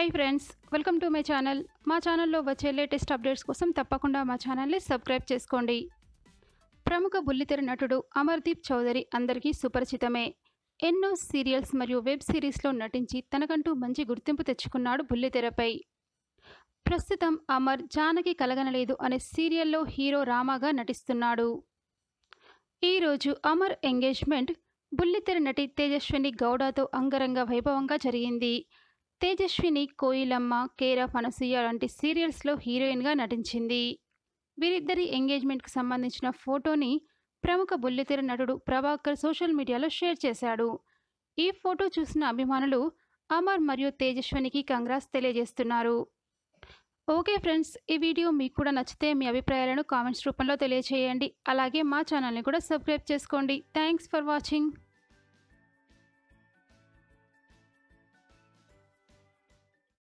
hi friends welcome to my channel మా ఛానల్లో వచ్చే లేటెస్ట్ అప్డేట్స్ కోసం తప్పకుండా మా ఛానల్ని సబ్స్క్రైబ్ చేసుకోండి ప్రముఖ బుల్లితెర నటుడు అమర్దీప్ చౌదరి అందరికీ సుపరిచితమే ఎన్నో సీరియల్స్ మరియు వెబ్ సిరీస్లో నటించి తనకంటూ మంచి గుర్తింపు తెచ్చుకున్నాడు బుల్లితెరపై ప్రస్తుతం అమర్ జానకి కలగనలేదు అనే సీరియల్లో హీరో రామాగా నటిస్తున్నాడు ఈరోజు అమర్ ఎంగేజ్మెంట్ బుల్లితెర నటి తేజస్విని గౌడతో అంగరంగ వైభవంగా జరిగింది తేజస్విని కోయిలమ్మ కేరా అనసూయ లాంటి సీరియల్స్లో హీరోయిన్గా నటించింది వీరిద్దరి ఎంగేజ్మెంట్కు సంబంధించిన ఫోటోని ప్రముఖ బుల్లితెర నటుడు ప్రభాకర్ సోషల్ మీడియాలో షేర్ చేశాడు ఈ ఫోటో చూసిన అభిమానులు అమర్ మరియు తేజస్వినికి కంగ్రాస్ తెలియజేస్తున్నారు ఓకే ఫ్రెండ్స్ ఈ వీడియో మీకు కూడా నచ్చితే మీ అభిప్రాయాలను కామెంట్స్ రూపంలో తెలియజేయండి అలాగే మా ఛానల్ని కూడా సబ్స్క్రైబ్ చేసుకోండి థ్యాంక్స్ ఫర్ వాచింగ్